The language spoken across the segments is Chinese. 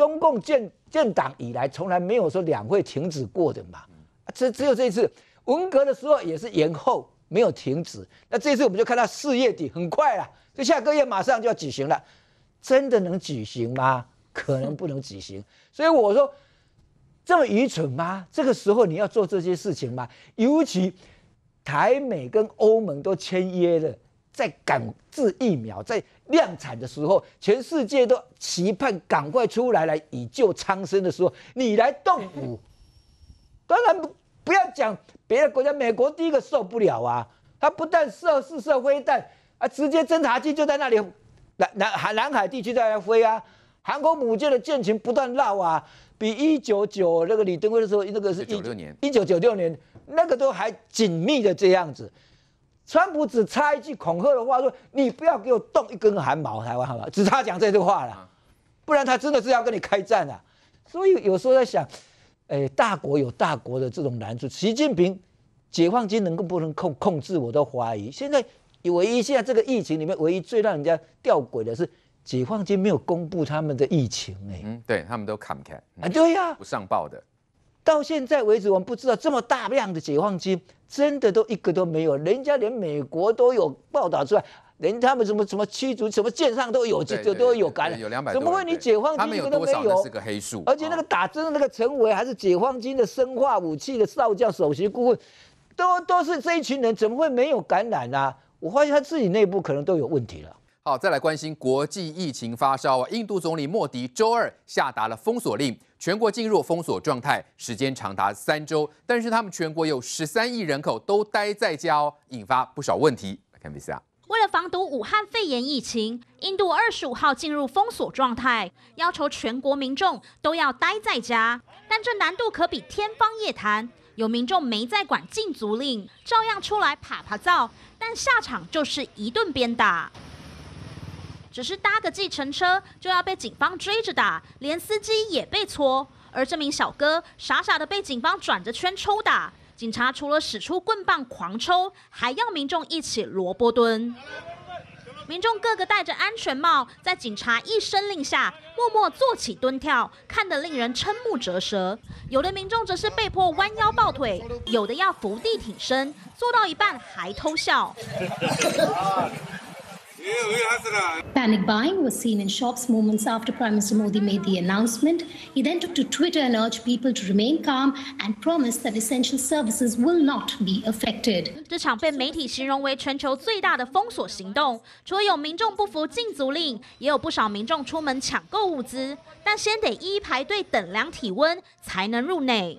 中共建建党以来从来没有说两会停止过的嘛，只只有这一次，文革的时候也是延后没有停止。那这一次我们就看到四月底很快了，就下个月马上就要举行了，真的能举行吗？可能不能举行。所以我说这么愚蠢吗？这个时候你要做这些事情吗？尤其台美跟欧盟都签约了。在赶制疫苗、在量产的时候，全世界都期盼赶快出来来以救苍生的时候，你来动武，当然不不要讲别的国家，美国第一个受不了啊！他不但设设飞弹，啊，直接侦察机就在那里，南南海、南海地区在那飞啊，航空母舰的舰群不断绕啊，比一九九那个李登辉的时候，那个是一九九六年，一九九六年那个都还紧密的这样子。川普只差一句恐吓的话，说你不要给我动一根汗毛，台湾好不好？只差讲这句话了，不然他真的是要跟你开战的。所以有时候在想，哎，大国有大国的这种难处。习近平，解放军能够不能控控制，我都怀疑。现在唯一现在这个疫情里面，唯一最让人家吊诡的是，解放军没有公布他们的疫情。哎，嗯，对他们都看不开啊，对呀，不上报的。到现在为止，我们不知道这么大量的解放军真的都一个都没有，人家连美国都有报道出来，连他们什么什么驱逐，什么舰上都有，就都有感染，有两百怎么会你解放军一个都没有？有多少？是个黑数。而且那个打针的那个陈伟，还是解放军的生化武器的少将首席顾问，都都是这一群人，怎么会没有感染呢？我发现他自己内部可能都有问题了。好，再来关心国际疫情发烧啊！印度总理莫迪周二下达了封锁令。全国进入封锁状态，时间长达三周，但是他们全国有十三亿人口都待在家哦，引发不少问题。来看一下，为了防堵武汉肺炎疫情，印度二十五号进入封锁状态，要求全国民众都要待在家，但这难度可比天方夜谭。有民众没在管禁足令，照样出来啪啪造，但下场就是一顿鞭打。只是搭个计程车，就要被警方追着打，连司机也被搓。而这名小哥傻傻的被警方转着圈抽打。警察除了使出棍棒狂抽，还要民众一起萝卜蹲。民众个个戴着安全帽，在警察一声令下，默默坐起蹲跳，看得令人瞠目折舌。有的民众则是被迫弯腰抱腿，有的要伏地挺身，做到一半还偷笑。Panic buying was seen in shops moments after Prime Minister Modi made the announcement. He then took to Twitter and urged people to remain calm and promised that essential services will not be affected. 这场被媒体形容为全球最大的封锁行动，除了有民众不服禁足令，也有不少民众出门抢购物资，但先得一一排队等量体温才能入内。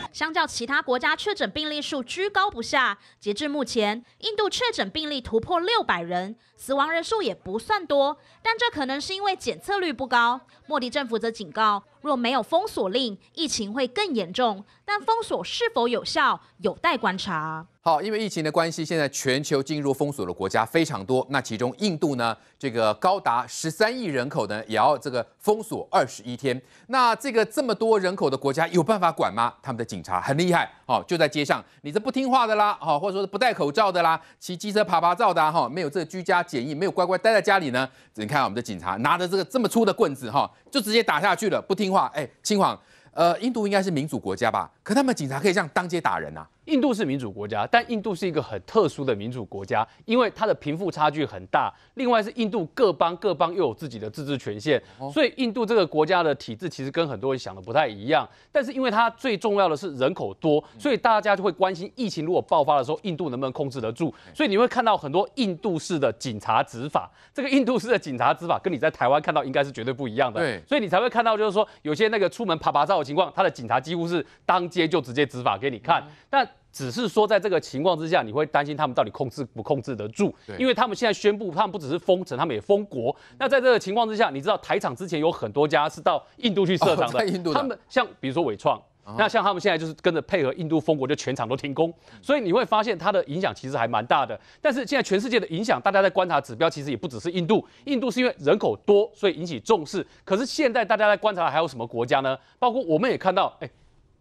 相较其他国家，确诊病例数居高不下。截至目前，印度确诊病例突破六百人，死亡人数也不算多，但这可能是因为检测率不高。莫迪政府则警告。若没有封锁令，疫情会更严重。但封锁是否有效，有待观察。好，因为疫情的关系，现在全球进入封锁的国家非常多。那其中印度呢？这个高达十三亿人口呢，也要这个封锁二十一天。那这个这么多人口的国家，有办法管吗？他们的警察很厉害。哦，就在街上，你这不听话的啦，哦，或者说是不戴口罩的啦，骑机车爬爬照的哈，没有这个居家检疫，没有乖乖待在家里呢。你看我们的警察拿着这个这么粗的棍子哈，就直接打下去了，不听话。哎，轻黄，呃，印度应该是民主国家吧？可他们警察可以这样当街打人啊？印度是民主国家，但印度是一个很特殊的民主国家，因为它的贫富差距很大。另外是印度各邦各邦又有自己的自治权限，所以印度这个国家的体制其实跟很多人想的不太一样。但是因为它最重要的是人口多，所以大家就会关心疫情如果爆发的时候，印度能不能控制得住。所以你会看到很多印度式的警察执法，这个印度式的警察执法跟你在台湾看到应该是绝对不一样的。所以你才会看到就是说有些那个出门爬爬照的情况，他的警察几乎是当街就直接执法给你看。但。只是说，在这个情况之下，你会担心他们到底控制不控制得住？因为他们现在宣布，他们不只是封城，他们也封国。那在这个情况之下，你知道台厂之前有很多家是到印度去设厂的，他们像比如说伟创，那像他们现在就是跟着配合印度封国，就全场都停工。所以你会发现它的影响其实还蛮大的。但是现在全世界的影响，大家在观察指标，其实也不只是印度。印度是因为人口多，所以引起重视。可是现在大家在观察还有什么国家呢？包括我们也看到，哎。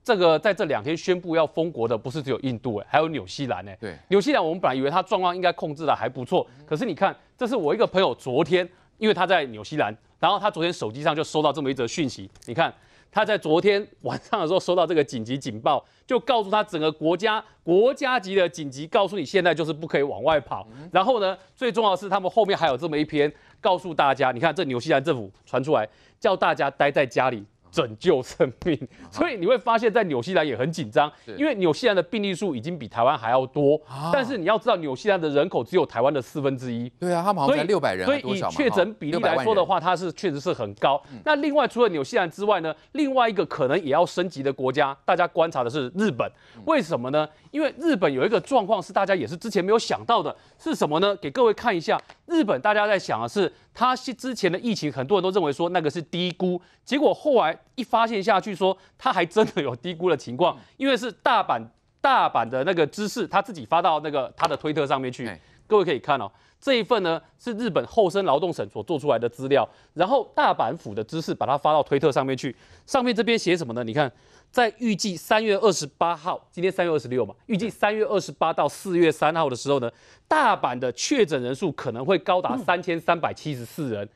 这个在这两天宣布要封国的，不是只有印度哎，还有纽西兰哎。对，纽西兰我们本来以为它状况应该控制的还不错，可是你看，这是我一个朋友昨天，因为他在纽西兰，然后他昨天手机上就收到这么一则讯息。你看，他在昨天晚上的时候收到这个紧急警报，就告诉他整个国家国家级的紧急，告诉你现在就是不可以往外跑。然后呢，最重要的是他们后面还有这么一篇告诉大家，你看这纽西兰政府传出来叫大家待在家里。拯救生命，所以你会发现在纽西兰也很紧张，因为纽西兰的病例数已经比台湾还要多。但是你要知道，纽西兰的人口只有台湾的四分之一。对啊，他们好像才六百人，所以以确诊比例来说的话，它是确实是很高。那另外除了纽西兰之外呢，另外一个可能也要升级的国家，大家观察的是日本。为什么呢？因为日本有一个状况是大家也是之前没有想到的，是什么呢？给各位看一下。日本大家在想的是，他之之前的疫情，很多人都认为说那个是低估，结果后来一发现下去，说他还真的有低估的情况，因为是大阪大阪的那个知识，他自己发到那个他的推特上面去。各位可以看哦，这一份呢是日本厚生劳动省所做出来的资料，然后大阪府的知事把它发到推特上面去，上面这边写什么呢？你看，在预计三月二十八号，今天三月二十六嘛，预计三月二十八到四月三号的时候呢，大阪的确诊人数可能会高达三千三百七十四人，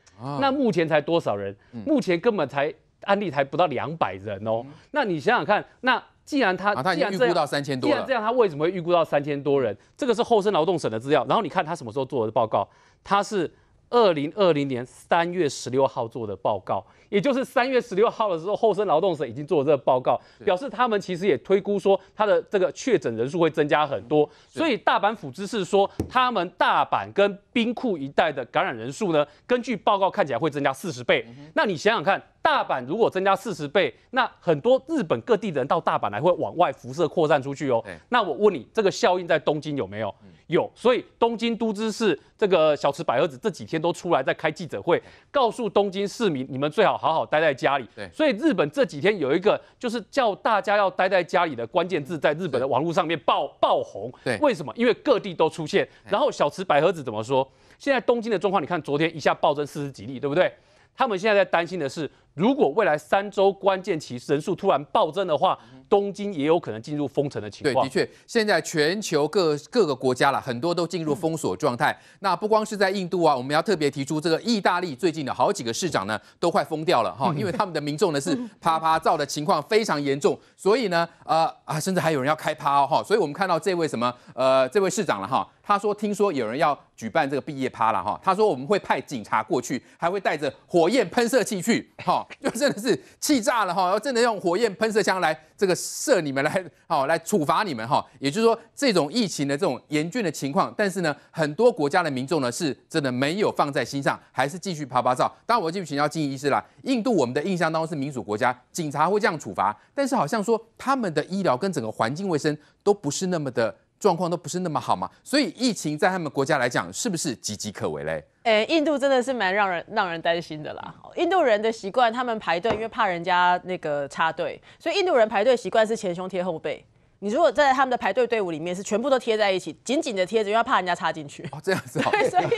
那目前才多少人？目前根本才案例才不到两百人哦，那你想想看，那。既然他，他已经预估到三千多既然这样，他为什么会预估到三千多人？这个是厚生劳动省的资料。然后你看他什么时候做的报告？他是二零二零年三月十六号做的报告，也就是三月十六号的时候，厚生劳动省已经做了这个报告，表示他们其实也推估说他的这个确诊人数会增加很多。所以大阪府知事说，他们大阪跟兵库一带的感染人数呢，根据报告看起来会增加四十倍。那你想想看。大阪如果增加四十倍，那很多日本各地的人到大阪来，会往外辐射扩散出去哦。那我问你，这个效应在东京有没有？有。所以东京都知事这个小池百合子这几天都出来在开记者会，告诉东京市民，你们最好好好待在家里。所以日本这几天有一个就是叫大家要待在家里的关键字，在日本的网络上面爆爆红。为什么？因为各地都出现。然后小池百合子怎么说？现在东京的状况，你看昨天一下暴增四十几例，对不对？他们现在在担心的是。如果未来三周关键期人数突然暴增的话，东京也有可能进入封城的情况。对，的确，现在全球各各个国家啦，很多都进入封锁状态。那不光是在印度啊，我们要特别提出这个意大利最近的好几个市长呢，都快疯掉了哈，因为他们的民众呢是趴趴照的情况非常严重，所以呢，呃啊，甚至还有人要开趴哈。所以我们看到这位什么呃这位市长了哈，他说听说有人要举办这个毕业趴了哈，他说我们会派警察过去，还会带着火焰喷射器去哈。就 真的是气炸了哈！要真的用火焰喷射枪来这个射你们来，好来处罚你们哈！也就是说，这种疫情的这种严峻的情况，但是呢，很多国家的民众呢是真的没有放在心上，还是继续拍拍照。当然，我继续请教金医师啦。印度我们的印象当中是民主国家，警察会这样处罚，但是好像说他们的医疗跟整个环境卫生都不是那么的。状况都不是那么好嘛，所以疫情在他们国家来讲，是不是岌岌可危嘞？诶，印度真的是蛮让人让人担心的啦。印度人的习惯，他们排队因为怕人家那个插队，所以印度人排队习惯是前胸贴后背。你如果在他们的排队队伍里面是全部都贴在一起，紧紧的贴着，因为怕人家插进去。哦，这样子。对，所以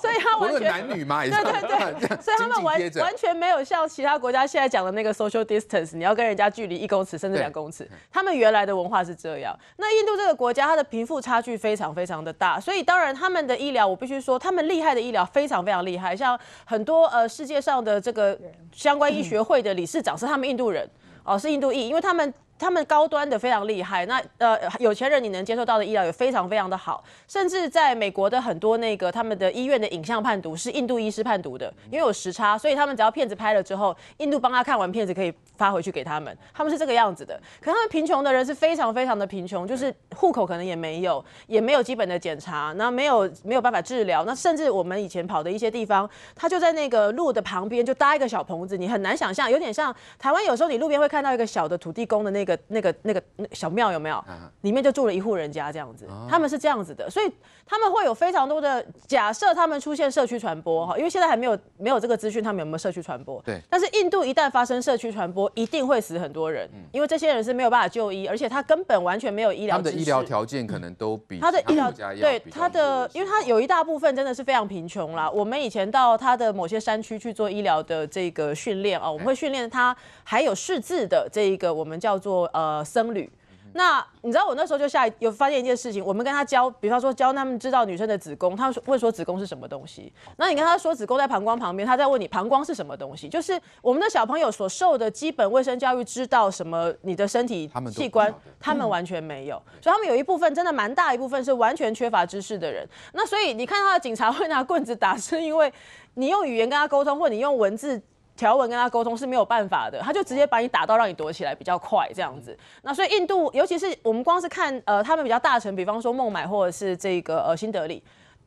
所以他完全男女嘛，对对对，所以他们完完全没有像其他国家现在讲的那个 social distance，你要跟人家距离一公尺甚至两公尺。他们原来的文化是这样。那印度这个国家，它的贫富差距非常非常的大，所以当然他们的医疗，我必须说，他们厉害的医疗非常非常厉害。像很多呃世界上的这个相关医学会的理事长是他们印度人，哦，是印度裔，因为他们。他们高端的非常厉害，那呃有钱人你能接受到的医疗也非常非常的好，甚至在美国的很多那个他们的医院的影像判读是印度医师判读的，因为有时差，所以他们只要片子拍了之后，印度帮他看完片子可以发回去给他们，他们是这个样子的。可他们贫穷的人是非常非常的贫穷，就是户口可能也没有，也没有基本的检查，那没有没有办法治疗，那甚至我们以前跑的一些地方，他就在那个路的旁边就搭一个小棚子，你很难想象，有点像台湾有时候你路边会看到一个小的土地公的那个。那个那个小庙有没有？里面就住了一户人家这样子，他们是这样子的，所以他们会有非常多的假设，他们出现社区传播哈，因为现在还没有没有这个资讯，他们有没有社区传播？对。但是印度一旦发生社区传播，一定会死很多人，因为这些人是没有办法就医，而且他根本完全没有医疗。他的医疗条件可能都比他的医疗对他的，因为他有一大部分真的是非常贫穷啦。我们以前到他的某些山区去做医疗的这个训练啊，我们会训练他，还有试字的这一个我们叫做。做呃僧侣，那你知道我那时候就下有发现一件事情，我们跟他教，比方说教他们知道女生的子宫，他们问说子宫是什么东西，那你跟他说子宫在膀胱旁边，他在问你膀胱是什么东西，就是我们的小朋友所受的基本卫生教育知道什么，你的身体器官他们完全没有，所以他们有一部分真的蛮大一部分是完全缺乏知识的人，那所以你看到警察会拿棍子打，是因为你用语言跟他沟通，或你用文字。条文跟他沟通是没有办法的，他就直接把你打到，让你躲起来比较快这样子。那所以印度，尤其是我们光是看呃他们比较大城，比方说孟买或者是这个呃新德里，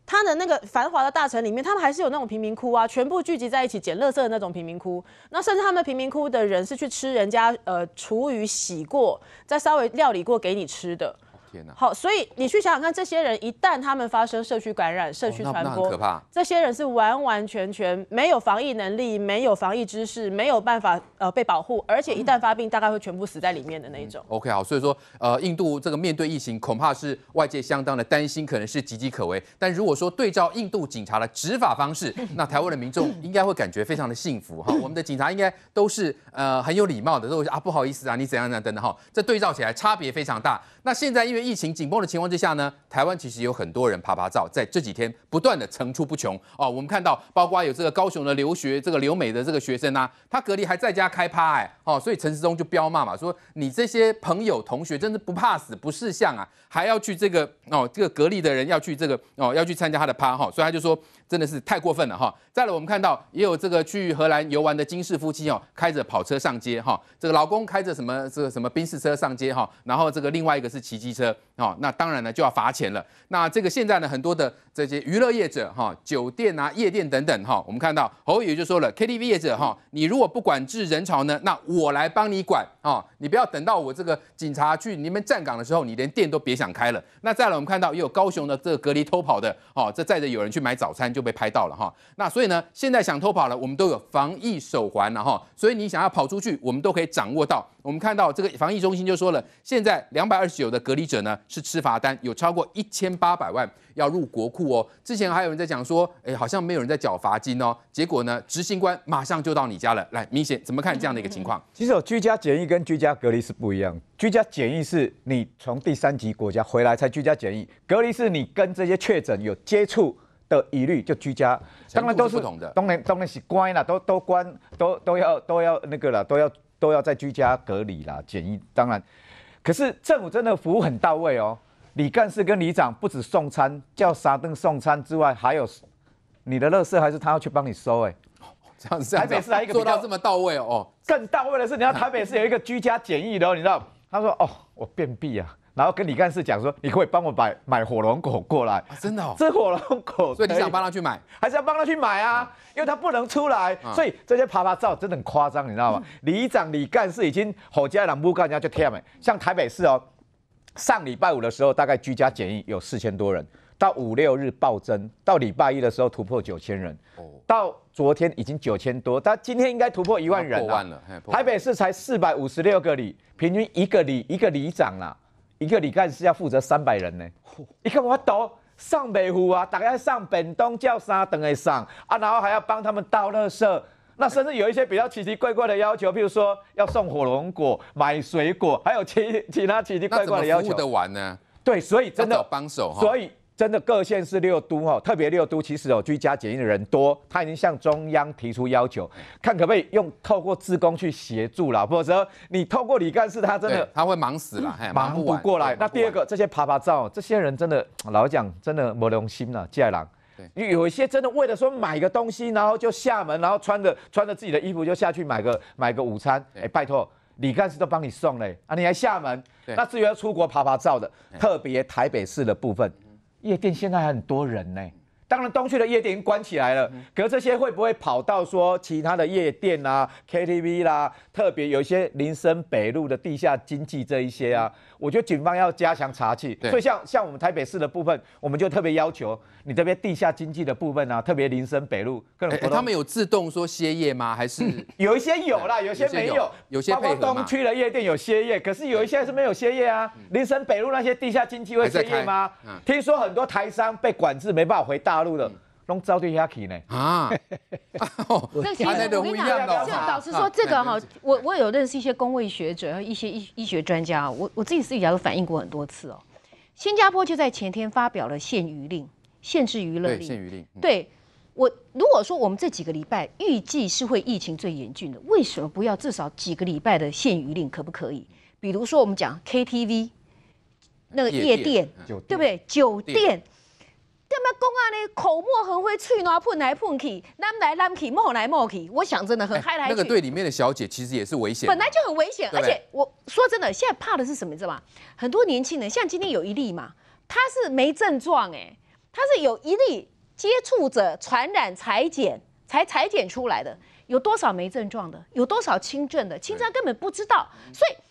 他的那个繁华的大城里面，他们还是有那种贫民窟啊，全部聚集在一起捡垃圾的那种贫民窟。那甚至他们贫民窟的人是去吃人家呃厨余洗过，再稍微料理过给你吃的。好，所以你去想想看，这些人一旦他们发生社区感染、社区传播，那可怕。这些人是完完全全没有防疫能力、没有防疫知识、没有办法呃被保护，而且一旦发病，大概会全部死在里面的那一种。OK，好，所以说呃，印度这个面对疫情，恐怕是外界相当的担心，可能是岌岌可危。但如果说对照印度警察的执法方式，那台湾的民众应该会感觉非常的幸福哈。我们的警察应该都是呃很有礼貌的，都会啊不好意思啊，你怎样怎样等等哈。这对照起来差别非常大。那现在因为。疫情紧绷的情况之下呢，台湾其实有很多人啪啪照，在这几天不断的层出不穷哦。我们看到，包括有这个高雄的留学、这个留美的这个学生啊，他隔离还在家开趴哎哦，所以陈时中就彪骂嘛，说你这些朋友同学真是不怕死、不识相啊，还要去这个哦，这个隔离的人要去这个哦，要去参加他的趴哈，所以他就说。真的是太过分了哈！再来，我们看到也有这个去荷兰游玩的金氏夫妻哦，开着跑车上街哈。这个老公开着什么这个什么宾士车上街哈，然后这个另外一个是骑机车哦。那当然呢就要罚钱了。那这个现在呢很多的这些娱乐业者哈，酒店啊、夜店等等哈，我们看到侯宇就说了，KTV 业者哈，你如果不管制人潮呢，那我来帮你管啊！你不要等到我这个警察去你们站岗的时候，你连店都别想开了。那再来，我们看到也有高雄的这个隔离偷跑的哦，这载着有人去买早餐。就被拍到了哈，那所以呢，现在想偷跑了，我们都有防疫手环了哈，所以你想要跑出去，我们都可以掌握到。我们看到这个防疫中心就说了，现在两百二十九的隔离者呢是吃罚单，有超过一千八百万要入国库哦。之前还有人在讲说，哎，好像没有人在缴罚金哦，结果呢，执行官马上就到你家了。来，明显怎么看这样的一个情况？其实，居家检疫跟居家隔离是不一样居家检疫是你从第三级国家回来才居家检疫，隔离是你跟这些确诊有接触。的疑虑就居家，当然都是不同的。当然当然是关啦，都都关，都都要都要那个啦，都要都要在居家隔离啦检疫。当然，可是政府真的服务很到位哦。李干事跟李长不止送餐叫沙登送餐之外，还有你的垃圾还是他要去帮你收哎，这样子。台北市还一个做到这么到位哦，更到位的是，你知道台北市有一个居家检疫的哦，你知道？他说哦，我便秘啊。然后跟李干事讲说，你可以帮我买买火龙果过来，真的哦，这火龙果。所以你想帮他去买，还是要帮他去买啊，因为他不能出来。所以这些爬爬照真的很夸张，你知道吗？里 长、李干事已经吼叫两木竿，人家就跳美。像台北市哦，上礼拜五的时候大概居家检疫有四千多人，到五六日暴增，到礼拜一的时候突破九千人，到昨天已经九千多，他今天应该突破一万人。过了。台北市才四百五十六个里，平均一个里一个里长啊。一个李干事要负责三百人呢，你看我到上北湖啊，大概上本东叫沙等的上啊，然后还要帮他们倒垃圾。那甚至有一些比较奇奇怪怪的要求，譬如说要送火龙果、买水果，还有其其他奇奇怪怪的要求。那怎么得完呢？对，所以真的帮手哈。所以。真的各县市六都哈，特别六都其实有居家检疫的人多，他已经向中央提出要求，看可不可以用透过自工去协助啦，否则你透过李干事他真的他会忙死了，忙不过来。那第二个，这些爬爬照这些人真的老讲真的没良心了，街狼。有有一些真的为了说买个东西，然后就厦门，然后穿着穿着自己的衣服就下去买个买个午餐，哎，拜托李干事都帮你送嘞，啊，你还厦门，那至于要出国爬爬照的，特别台北市的部分。夜店现在还很多人呢。当然，东区的夜店关起来了，可是这些会不会跑到说其他的夜店啊、KTV 啦，特别有一些林森北路的地下经济这一些啊？我觉得警方要加强查去。所以像像我们台北市的部分，我们就特别要求你这边地下经济的部分啊，特别林森北路各种。他们有自动说歇业吗？还是有一些有啦，有些没有，有些包括东区的夜店有歇业，可是有一些是没有歇业啊。林森北路那些地下经济会歇业吗？听说很多台商被管制，没办法回大。大陆的拢照对下去呢 啊！那其实我跟你讲，就老实说，这个哈，我我有认识一些公卫学者，和一些医医学专家我我自己私底下都反映过很多次哦。新加坡就在前天发表了限娱令，限制娱乐令。限娱令，对我如果说我们这几个礼拜预计是会疫情最严峻的，为什么不要至少几个礼拜的限娱令可不可以？比如说我们讲 KTV，那个夜店，对不对？酒店。什么公啊？呢口沫横飞，吹来喷来喷去，来来来去，摸来摸去。我想真的很嗨来。那个队里面的小姐其实也是危险，本来就很危险。而且我说真的，现在怕的是什么？你知道吗？很多年轻人，像今天有一例嘛，他是没症状，哎，他是有一例接触者传染裁剪才裁剪出来的。有多少没症状的？有多少轻症的？轻症根本不知道。所以。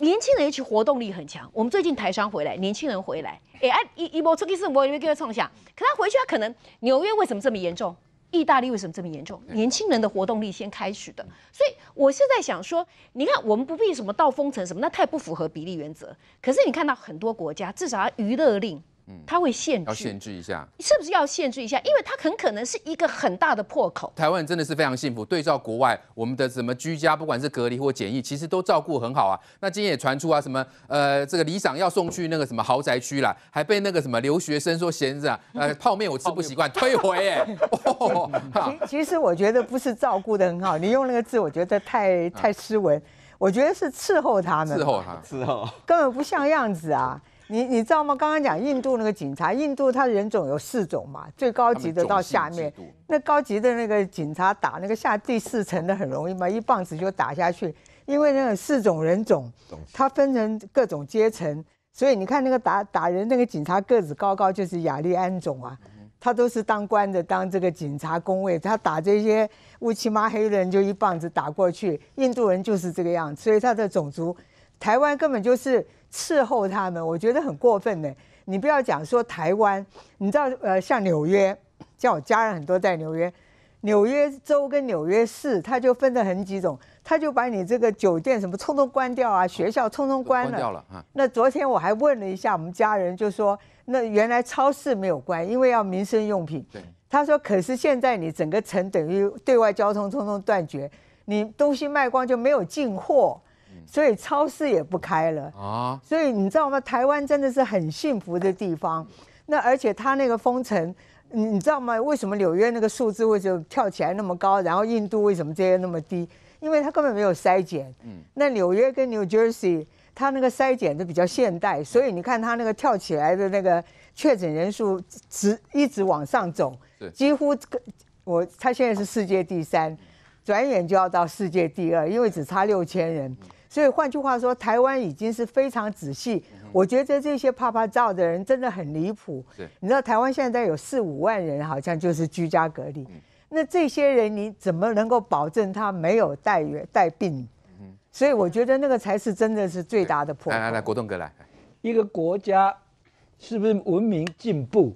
年轻人其实活动力很强。我们最近台商回来，年轻人回来，哎哎，一一波出去是无以为继他创下，可他回去，他可能纽约为什么这么严重？意大利为什么这么严重？年轻人的活动力先开始的。所以我现在想说，你看，我们不必什么到封城什么，那太不符合比例原则。可是你看到很多国家，至少要娱乐令。他会限制，要限制一下，是不是要限制一下？因为它很可能是一个很大的破口。台湾真的是非常幸福，对照国外，我们的什么居家，不管是隔离或检疫，其实都照顾很好啊。那今天也传出啊，什么呃，这个李想要送去那个什么豪宅区了，还被那个什么留学生说闲着，呃，泡面我吃不习惯，退回。其其实我觉得不是照顾的很好，你用那个字，我觉得太太斯文，我觉得是伺候他们，伺候他，伺候，根本不像样子啊。你你知道吗？刚刚讲印度那个警察，印度他人种有四种嘛，最高级的到下面，那高级的那个警察打那个下第四层的很容易嘛，一棒子就打下去。因为那个四种人种，他分成各种阶层，所以你看那个打打人那个警察个子高高就是雅利安种啊，他都是当官的当这个警察工位，他打这些乌漆抹黑的人就一棒子打过去。印度人就是这个样子，所以他的种族，台湾根本就是。伺候他们，我觉得很过分呢。你不要讲说台湾，你知道呃，像纽约，叫我家人很多在纽约，纽约州跟纽约市，他就分得很几种，他就把你这个酒店什么，通通关掉啊，学校通通关了。关掉了啊。那昨天我还问了一下我们家人，就说那原来超市没有关，因为要民生用品。对。他说，可是现在你整个城等于对外交通通通断绝，你东西卖光就没有进货。所以超市也不开了啊！所以你知道吗？台湾真的是很幸福的地方。那而且它那个封城，你你知道吗？为什么纽约那个数字为什么跳起来那么高？然后印度为什么这些那么低？因为它根本没有筛检。嗯。那纽约跟 New Jersey，它那个筛检的比较现代，所以你看它那个跳起来的那个确诊人数直一直往上走。几乎我，它现在是世界第三，转眼就要到世界第二，因为只差六千人。所以换句话说，台湾已经是非常仔细。我觉得这些怕拍照的人真的很离谱。你知道台湾现在有四五万人，好像就是居家隔离。那这些人你怎么能够保证他没有带带病？嗯，所以我觉得那个才是真的是最大的破。来来来，国栋哥来。一个国家是不是文明进步，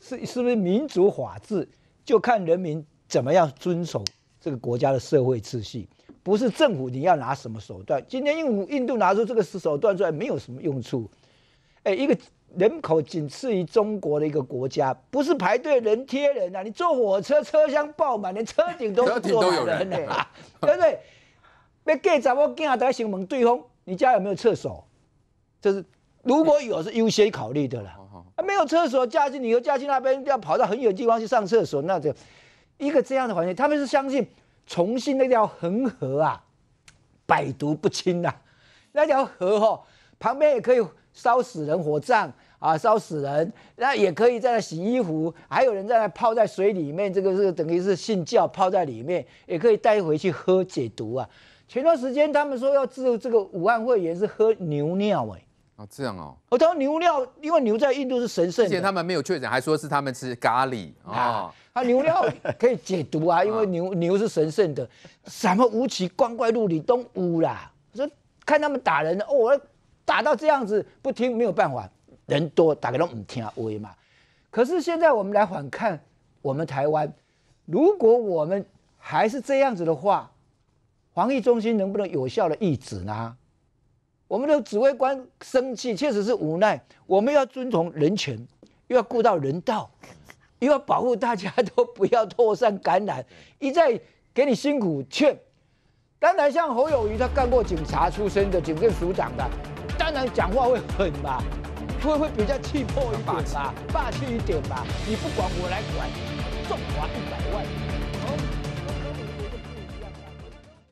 是是不是民主法治，就看人民怎么样遵守。这个国家的社会秩序不是政府，你要拿什么手段？今天印印度拿出这个手段出来，没有什么用处。哎，一个人口仅次于中国的一个国家，不是排队人贴人啊！你坐火车车厢爆满，连车顶都坐满人呢，对不对？g 要计账，我今仔得先问对方，你家有没有厕所？这是如果有是优先考虑的啦。啊，没有厕所，嫁进你又嫁进那边，要跑到很远地方去上厕所，那就。一个这样的环境，他们是相信重庆那条恒河啊，百毒不侵呐。那条河哦，旁边也可以烧死人火葬啊，烧死人，那也可以在那洗衣服，还有人在那泡在水里面，这个是等于是信教泡在里面，也可以带回去喝解毒啊。前段时间他们说要治这个武汉肺炎是喝牛尿哎。啊，这样哦。我他说牛尿，因为牛在印度是神圣。而且他们没有确诊，还说是他们吃咖喱啊。他牛尿可以解毒啊，因为牛牛是神圣的。什么吴起光怪陆离，都污啦。说看他们打人的哦，打到这样子不听，没有办法，人多打个都不听啊，哎嘛。可是现在我们来反看我们台湾，如果我们还是这样子的话，防疫中心能不能有效的抑制呢？我们的指挥官生气，确实是无奈。我们要遵从人权，又要顾到人道，又要保护大家都不要扩散感染，一再给你辛苦劝。当然，像侯友谊他干过警察出身的警政署长的，当然讲话会狠吧，会会比较气魄一点吧，霸气一点吧。你不管我来管，重罚一百万。